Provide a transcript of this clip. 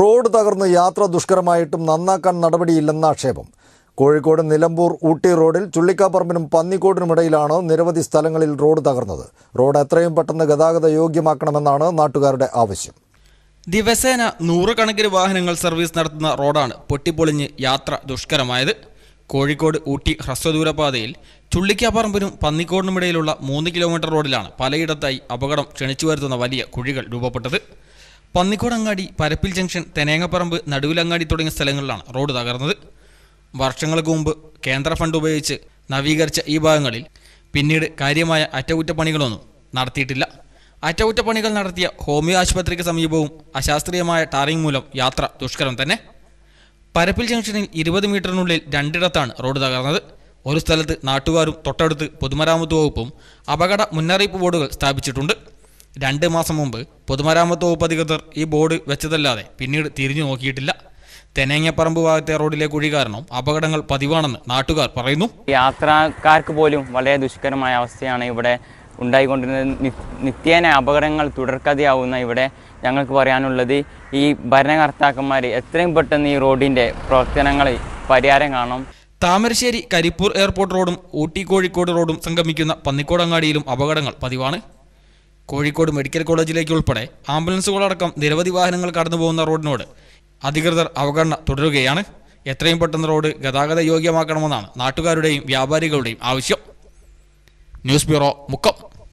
road തകർന്ന് യാത്ര ദുഷ്കരമായിട്ടും നന്നാക്കാൻ നടപടിയില്ലെന്ന ആക്ഷേപം കോഴിക്കോട് നിലമ്പൂർ ഊട്ടി റോഡിൽ ചുള്ളിക്കാപ്പറമ്പിനും പന്നിക്കോടിനുമിടയിലാണ് നിരവധി സ്ഥലങ്ങളിൽ റോഡ് തകർന്നത് റോഡ് എത്രയും പെട്ടെന്ന് ഗതാഗത യോഗ്യമാക്കണമെന്നാണ് നാട്ടുകാരുടെ ആവശ്യം ദിവസേന നൂറുകണക്കിന് വാഹനങ്ങൾ സർവീസ് നടത്തുന്ന റോഡാണ് പൊട്ടിപ്പൊളിഞ്ഞ് യാത്ര ദുഷ്കരമായത് കോഴിക്കോട് ഊട്ടി ഹ്രസ്വദൂരപാതയിൽ ചുള്ളിക്കാപ്പറമ്പിനും പന്നിക്കോടിനുമിടയിലുള്ള മൂന്ന് കിലോമീറ്റർ റോഡിലാണ് പലയിടത്തായി അപകടം ക്ഷണിച്ചു വരുത്തുന്ന വലിയ കുഴികൾ രൂപപ്പെട്ടത് പന്നിക്കോട് അങ്ങാടി പരപ്പിൽ ജംഗ്ഷൻ തെനേങ്ങപ്പറമ്പ് നടുവിലങ്ങാടി തുടങ്ങിയ സ്ഥലങ്ങളിലാണ് റോഡ് തകർന്നത് വർഷങ്ങൾക്ക് മുമ്പ് കേന്ദ്ര ഫണ്ട് ഉപയോഗിച്ച് നവീകരിച്ച ഈ ഭാഗങ്ങളിൽ പിന്നീട് കാര്യമായ അറ്റകുറ്റപ്പണികളൊന്നും നടത്തിയിട്ടില്ല അറ്റകുറ്റപ്പണികൾ നടത്തിയ ഹോമിയോ ആശുപത്രിക്ക് സമീപവും അശാസ്ത്രീയമായ ടാറിംഗ് മൂലം യാത്ര ദുഷ്കരം തന്നെ പരപ്പിൽ ജംഗ്ഷനിൽ ഇരുപത് മീറ്ററിനുള്ളിൽ രണ്ടിടത്താണ് റോഡ് തകർന്നത് ഒരു സ്ഥലത്ത് നാട്ടുകാരും തൊട്ടടുത്ത് പൊതുമരാമത്ത് വകുപ്പും അപകട മുന്നറിയിപ്പ് ബോർഡുകൾ സ്ഥാപിച്ചിട്ടുണ്ട് രണ്ട് മാസം മുമ്പ് പൊതുമരാമത്ത് വകുപ്പ് അധികൃതർ ഈ ബോർഡ് വെച്ചതല്ലാതെ പിന്നീട് തിരിഞ്ഞു നോക്കിയിട്ടില്ല തെനേങ്ങപ്പറമ്പ് ഭാഗത്തെ റോഡിലെ കുഴി കാരണം അപകടങ്ങൾ പതിവാണെന്ന് നാട്ടുകാർ പറയുന്നു യാത്രക്കാർക്ക് പോലും വളരെ ദുഷ്കരമായ അവസ്ഥയാണ് ഇവിടെ ഉണ്ടായിക്കൊണ്ടിരുന്നത് നിത്യേന അപകടങ്ങൾ തുടർക്കഥയാവുന്ന ഇവിടെ ഞങ്ങൾക്ക് പറയാനുള്ളത് ഈ ഭരണകർത്താക്കന്മാർ എത്രയും പെട്ടെന്ന് ഈ റോഡിൻ്റെ പ്രവർത്തനങ്ങൾ പരിഹാരം കാണും താമരശ്ശേരി കരിപ്പൂർ എയർപോർട്ട് റോഡും ഊട്ടി കോഴിക്കോട് റോഡും സംഗമിക്കുന്ന പന്നിക്കോടങ്ങാടിയിലും അപകടങ്ങൾ പതിവാണ് കോഴിക്കോട് മെഡിക്കൽ കോളേജിലേക്ക് ഉൾപ്പെടെ ആംബുലൻസുകളടക്കം നിരവധി വാഹനങ്ങൾ കടന്നു പോകുന്ന റോഡിനോട് അധികൃതർ അവഗണന തുടരുകയാണ് എത്രയും പെട്ടെന്ന് റോഡ് ഗതാഗത യോഗ്യമാക്കണമെന്നാണ് നാട്ടുകാരുടെയും വ്യാപാരികളുടെയും ആവശ്യം ന്യൂസ് ബ്യൂറോ മുക്കം